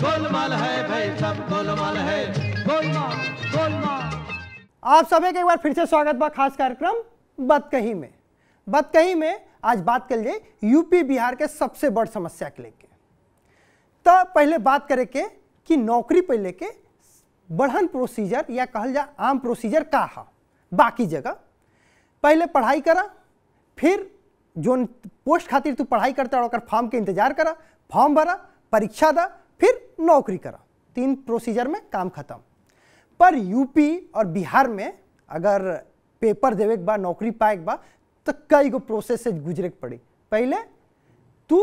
गोलमाल है भाई सब गोलमाल है गोलमाल गोलमाल आप सभी के एक बार फिर से स्वागत बा खास कार्यक्रम बदकही में बदकही में आज बात कर लिए यूपी बिहार के सबसे बड़ समस्या के लेके तो पहले बात करे के कि नौकरी पे लेके बढ़न प्रोसीजर या कहल जा आम प्रोसीजर का है बाकी जगह पहले पढ़ाई करा फिर जो पोस्ट खातिर तू पढ़ाई करता और फॉर्म के इंतजार करा फॉर्म भरा परीक्षा दा फिर नौकरी करा तीन प्रोसीजर में काम खत्म पर यूपी और बिहार में अगर पेपर देवे के बाद नौकरी पाए के बाद तो कई गो प्रोसेस से गुजरे के पड़ी पहले तू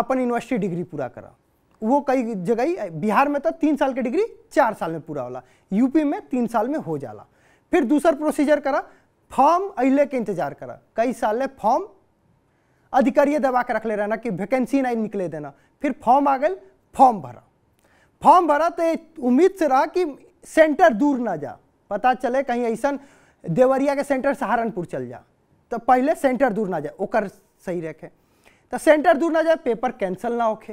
अपन यूनिवर्सिटी डिग्री पूरा करा वो कई जगह बिहार में तो तीन साल के डिग्री चार साल में पूरा होला यूपी में तीन साल में हो जाला फिर दूसर प्रोसीजर करा फॉर्म अहले के इंतजार करा कई साल फॉर्म अधिकारिये दबा के रख ले रहना कि वैकेंसी नहीं निकले देना फिर फॉर्म आ गए फॉर्म भरा फॉर्म भरा तो उम्मीद से रहा कि सेंटर दूर ना जा पता चले कहीं ऐसा देवरिया के सेंटर सहारनपुर चल जा तो पहले सेंटर दूर ना जाए ओकर सही रखे तो सेंटर दूर ना जाए पेपर कैंसिल ना होके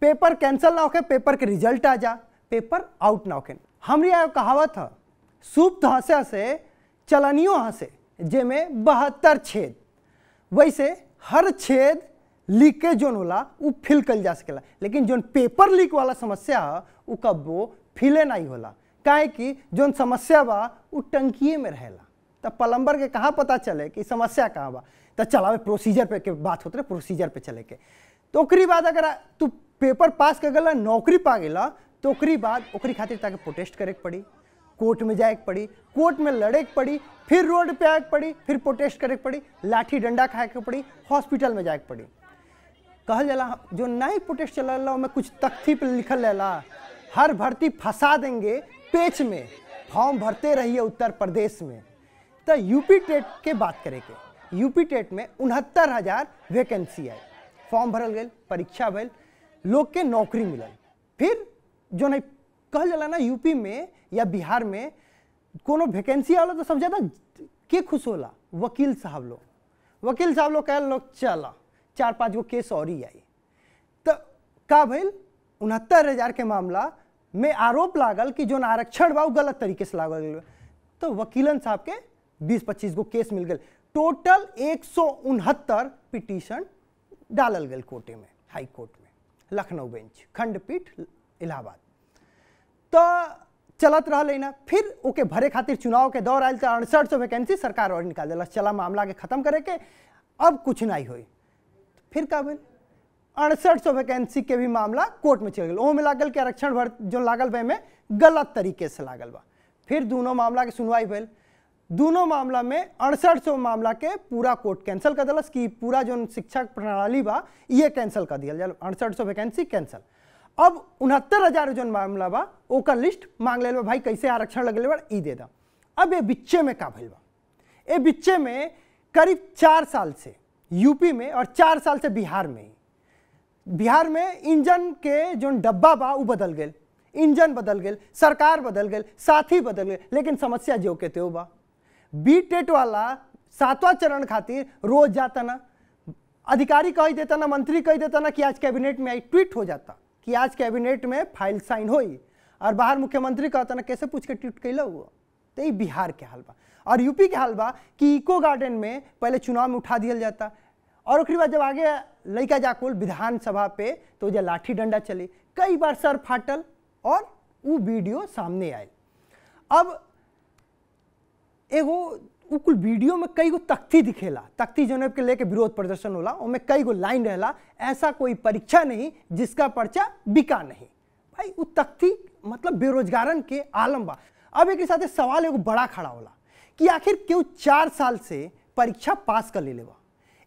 पेपर कैंसिल ना होके पेपर के रिजल्ट आ जा पेपर आउट ना होके हमारी कहावत है सुप्त हंसे हंसे चलनियों हंसे जे में बहत्तर छेद वैसे हर छेद लीकेज जो होला उ फिल कल जा सकेला लेकिन जो पेपर लीक वाला समस्या है उ कबो फिले नहीं होला काहे कि जोन समस्या बा उ टंकिए में रहेला तो प्लम्बर के कहाँ पता चले कि समस्या कहाँ बा तो चलावे प्रोसीजर पे के बात होते रहे प्रोसीजर पे चले के तो बाद अगर तू पेपर पास कर गला नौकरी पा गला तो बाद खातिर ताके प्रोटेस्ट करे पड़ी कोर्ट में जाए पड़ी कोर्ट में लड़े पड़ी फिर रोड पे आए पड़ी फिर प्रोटेस्ट करे पड़ी लाठी डंडा खाए के पड़ी हॉस्पिटल में जाए पड़ी कहल जला जो नई प्रोटेस्ट चल में कुछ तख्ती पर लिखल रहला हर भर्ती फंसा देंगे पेच में फॉर्म भरते रहिए उत्तर प्रदेश में तो यूपी टेट के बात करे के यूपी टेट में उनहत्तर हज़ार वैकेंसी आई फॉर्म भरल गए परीक्षा भल लोग के नौकरी मिलल फिर जो नहीं कहल जला ना यूपी में या बिहार में कोनो वैकेंसी आला तो सब ज़्यादा के खुश होला वकील साहब लोग वकील साहब लोग कहल लोग चला चार पाँच गो केस और ही आई तो का भेल उनहत्तर हज़ार के मामला में आरोप लागल कि जो आरक्षण बा गलत तरीके से लागल गए तो वकीलन साहब के बीस पच्चीस गो केस मिल गए टोटल एक सौ उनहत्तर पिटिशन डालल गए कोर्टे में हाई कोर्ट में लखनऊ बेंच खंडपीठ इलाहाबाद तो चलत रहा ना फिर ओके भरे खातिर चुनाव के दौर आए तो अड़सठ सौ वैकेंसी सरकार और निकाल दिल चला मामला के खत्म करे के अब कुछ नहीं हुई फिर का भेल अड़सठ सौ वैकेंसी के भी मामला कोर्ट में चल गया में लागल के आरक्षण भर जो लागल वह में गलत तरीके से लागल बा फिर दोनों मामला के सुनवाई भेल दोनों मामला में अड़सठ सौ मामला के पूरा कोर्ट कैंसिल कर दिलस कि पूरा जो शिक्षा प्रणाली बा ये कैंसिल कर दिया जाए अड़सठ सौ वैकेंसी कैंसिल अब उनहत्तर हजार जो मामला बा ओकर लिस्ट मांग ले भाई कैसे आरक्षण लगे बा ई दे दब अब ये बिच्चे में का भेल बा ये बिच्चे में करीब चार साल से यूपी में और चार साल से बिहार में बिहार में इंजन के जो डब्बा बा वो बदल गए इंजन बदल गए सरकार बदल गए साथी बदल गए लेकिन समस्या जो के त्यो बा बी टेट वाला सातवां चरण खातिर रोज जाता ना अधिकारी कह देता ना मंत्री कह देता ना कि आज कैबिनेट में आई ट्वीट हो जाता कि आज कैबिनेट में फाइल साइन हो और बाहर मुख्यमंत्री कहता ना कैसे पूछ के ट्वीट कैला हुआ तो ये बिहार के हाल बा और यूपी के हाल बा कि इको गार्डन में पहले चुनाव में उठा दिया जाता और उसके बाद जब आगे लड़का जाकुल विधानसभा पे तो जब लाठी डंडा चली कई बार सर फाटल और वो वीडियो सामने आए अब एगो वो कुल वीडियो में कई गो तख्ती दिखेला तख्ती जो के लेके विरोध प्रदर्शन होला उनमें कई गो लाइन रहला ऐसा कोई परीक्षा नहीं जिसका पर्चा बिका नहीं भाई वो तख्ती मतलब बेरोजगारन के आलम बा अब एक साथ सवाल एगो बड़ा खड़ा होला कि आखिर क्यों चार साल से परीक्षा पास कर ले लेवा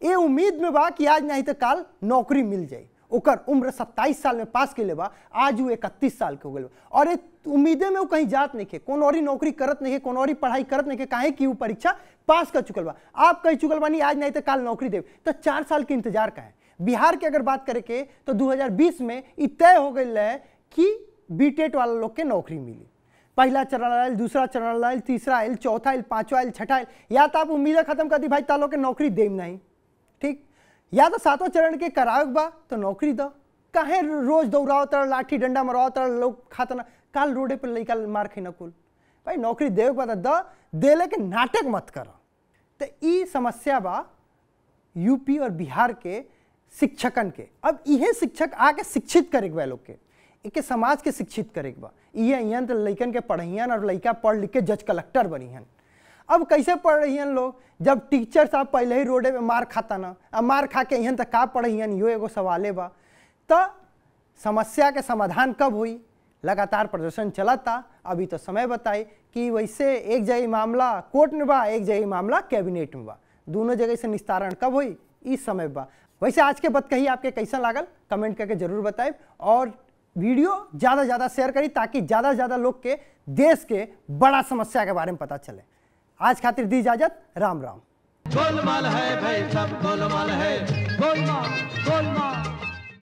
ये उम्मीद में बा कि आज नहीं तो कल नौकरी मिल जाए ओकर उम्र सत्ताईस साल में पास के बा आज वो इकतीस साल के हो गए और उम्मीदें में वो कहीं जात नहीं है कौन और नौकरी करत नहीं है कौन और पढ़ाई करत नहीं है काहे कि वो परीक्षा पास कर चुकल बा आप कह चुकल बानी आज नहीं तो कल नौकरी देव तो चार साल के इंतजार का है बिहार के अगर बात करे के तो दो में तय हो गए कि बी वाला लोग के नौकरी मिली पहला चरण आयल दूसरा चरण आयल तीसरा आयल चौथा आयल पांचवा आयल छठा आयल या तो आप उम्मीदें खत्म कर दी भाई तालो के नौकरी देम नहीं ठीक या तो सातों चरण के कराओ बा तो नौकरी दो कहे रोज दौड़ाओ तर लाठी डंडा मराओ तर लोग खाता ना काल रोडे पर लड़का मार खी नकुल भाई नौकरी देवे के बाद तो द देले के नाटक मत करो तो ये समस्या बा यूपी और बिहार के शिक्षकन के अब इहे शिक्षक आके शिक्षित करे लोग के एक समाज के शिक्षित करे के बा तो के पढ़ियन और लैका पढ़ लिख के जज कलेक्टर बनिहन अब कैसे पढ़ हैं लोग जब टीचर साहब पहले ही रोडे में मार खाता ना अब मार खा के यहाँ तक का पढ़ यो एगो सवाले बा तो समस्या के समाधान कब हुई लगातार प्रदर्शन चला था अभी तो समय बताए कि वैसे एक जगह मामला कोर्ट में बा एक जगह मामला कैबिनेट में बा दोनों जगह से निस्तारण कब हुई इस समय बा वैसे आज के बत कही आपके कैसा लागल कमेंट करके जरूर बताए और वीडियो ज़्यादा से ज़्यादा शेयर करी ताकि ज़्यादा से ज़्यादा लोग के देश के बड़ा समस्या के बारे में पता चले आज खातिर दी इजाज़त राम राम गोलमाल है भाई सब गोलमाल है गोलमाल गोलमाल